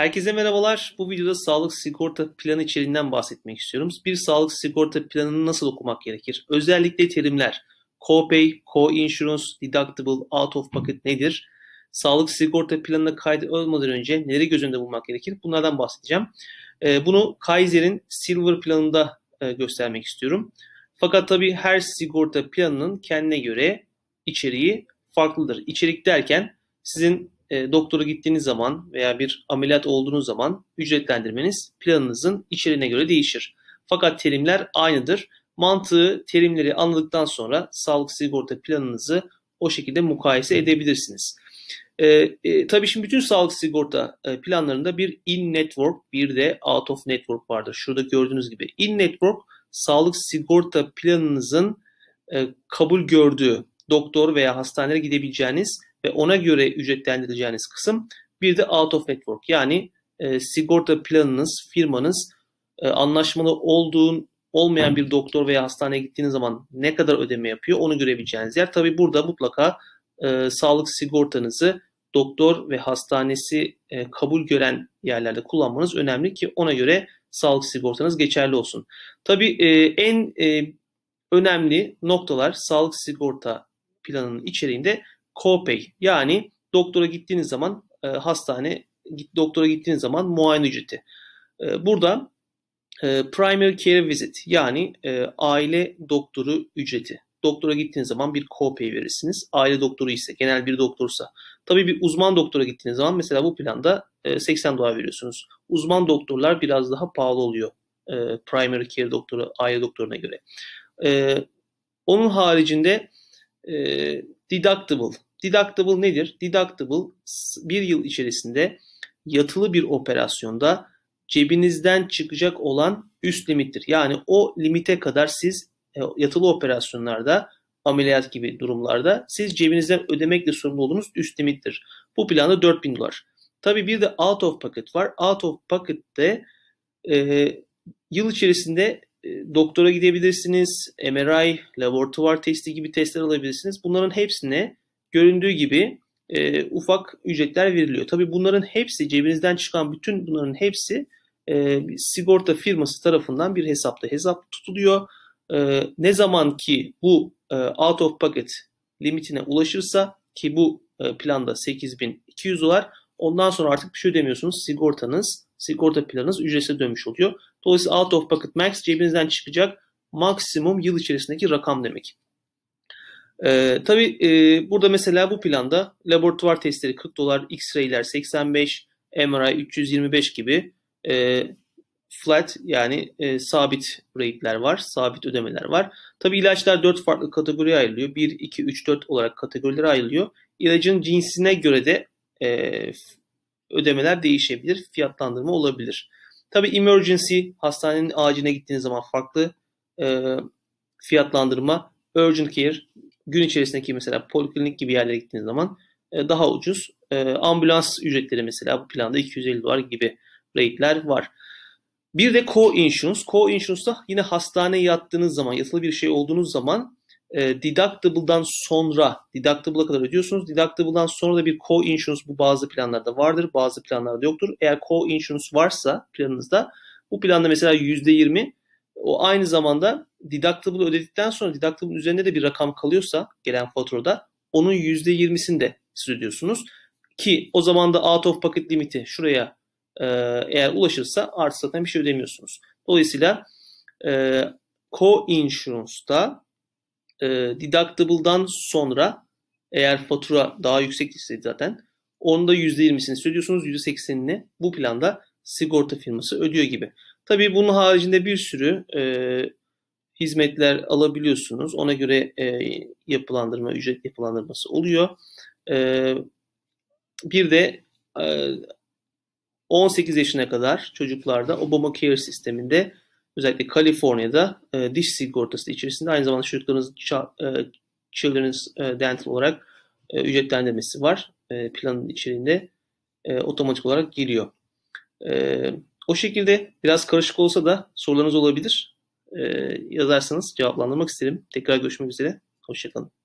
Herkese merhabalar. Bu videoda sağlık sigorta planı içeriğinden bahsetmek istiyorum. Bir sağlık sigorta planını nasıl okumak gerekir? Özellikle terimler copay, co-insurance, deductible, out of pocket nedir? Sağlık sigorta planına kaydı olmadan önce neleri göz önünde bulmak gerekir? Bunlardan bahsedeceğim. Ee, bunu Kaiser'in Silver planında e, göstermek istiyorum. Fakat tabii her sigorta planının kendine göre içeriği farklıdır. İçerik derken sizin e, doktora gittiğiniz zaman veya bir ameliyat olduğunuz zaman ücretlendirmeniz planınızın içeriğine göre değişir. Fakat terimler aynıdır. Mantığı, terimleri anladıktan sonra sağlık sigorta planınızı o şekilde mukayese edebilirsiniz. E, e, tabii şimdi bütün sağlık sigorta e, planlarında bir in-network bir de out-of-network vardır. Şurada gördüğünüz gibi in-network sağlık sigorta planınızın e, kabul gördüğü doktor veya hastanelere gidebileceğiniz ve ona göre ücretlendireceğiniz kısım. Bir de out of network yani e, sigorta planınız, firmanız e, anlaşmalı olduğun olmayan bir doktor veya hastaneye gittiğiniz zaman ne kadar ödeme yapıyor onu görebileceğiniz yer. Tabi burada mutlaka e, sağlık sigortanızı doktor ve hastanesi e, kabul gören yerlerde kullanmanız önemli ki ona göre sağlık sigortanız geçerli olsun. Tabi e, en e, önemli noktalar sağlık sigorta planının içeriğinde copay yani doktora gittiğiniz zaman e, hastane git, doktora gittiğiniz zaman muayene ücreti. E, burada e, primary care visit yani e, aile doktoru ücreti. Doktora gittiğiniz zaman bir copay verirsiniz. Aile doktoru ise genel bir doktorsa. Tabii bir uzman doktora gittiğiniz zaman mesela bu planda e, 80 dolar veriyorsunuz. Uzman doktorlar biraz daha pahalı oluyor. E, primary care doktoru aile doktoruna göre. E, onun haricinde e, Deductible. Deductible nedir? Deductible bir yıl içerisinde yatılı bir operasyonda cebinizden çıkacak olan üst limittir. Yani o limite kadar siz e, yatılı operasyonlarda ameliyat gibi durumlarda siz cebinizden ödemekle sorumlu olduğunuz üst limittir. Bu planda 4000 dolar. Tabi bir de out of pocket var. Out of pocket'te e, yıl içerisinde e, doktora gidebilirsiniz, MRI, laboratuvar testi gibi testler alabilirsiniz. Bunların hepsine göründüğü gibi e, ufak ücretler veriliyor. Tabi bunların hepsi cebinizden çıkan bütün bunların hepsi e, sigorta firması tarafından bir hesapta hesap tutuluyor. E, ne zaman ki bu e, out of pocket limitine ulaşırsa ki bu e, planda 8200 dolar ondan sonra artık bir şey ödemiyorsunuz. Sigortanız sigorta planınız ücretsiz dönmüş oluyor. Dolayısıyla out of pocket max cebinizden çıkacak maksimum yıl içerisindeki rakam demek. Ee, tabii e, burada mesela bu planda laboratuvar testleri 40 dolar, x-rayler 85, MRI 325 gibi e, flat yani e, sabit rate'ler var, sabit ödemeler var. Tabi ilaçlar 4 farklı kategoriye ayrılıyor. 1, 2, 3, 4 olarak kategorilere ayrılıyor. İlacın cinsine göre de e, ödemeler değişebilir, fiyatlandırma olabilir. Tabi emergency hastanenin acile gittiğiniz zaman farklı e, fiyatlandırma. Urgent care gün içerisindeki mesela poliklinik gibi yerlere gittiğiniz zaman e, daha ucuz. E, ambulans ücretleri mesela bu planda 250 dolar gibi rate'ler var. Bir de co-insurance. co insurance da yine hastaneye yattığınız zaman, yatılı bir şey olduğunuz zaman e, deductible'dan sonra deductible'a kadar ödüyorsunuz. Deductible'dan sonra da bir co-insurance bu bazı planlarda vardır, bazı planlarda yoktur. Eğer co-insurance varsa planınızda bu planda mesela %20 o aynı zamanda deductible ödedikten sonra deductible'ın üzerinde de bir rakam kalıyorsa gelen faturada onun %20'sini de siz ödüyorsunuz. Ki o zaman da out of pocket limiti şuraya e, eğer ulaşırsa artı zaten bir şey ödemiyorsunuz. Dolayısıyla e, co-insurance'da e, deductible'dan sonra eğer fatura daha yüksek ise zaten onda da %20'sini söylüyorsunuz %80'ini bu planda sigorta firması ödüyor gibi. Tabii bunun haricinde bir sürü e, hizmetler alabiliyorsunuz. Ona göre e, yapılandırma, ücret yapılandırması oluyor. E, bir de e, 18 yaşına kadar çocuklarda Obamacare sisteminde özellikle Kaliforniya'da e, diş sigortası içerisinde aynı zamanda çocuklarınız e, Children's e, Dental olarak e, ücretlendirmesi var. E, planın içerisinde e, otomatik olarak giriyor. E, o şekilde biraz karışık olsa da sorularınız olabilir. E, yazarsanız cevaplandırmak isterim. Tekrar görüşmek üzere. Hoşçakalın.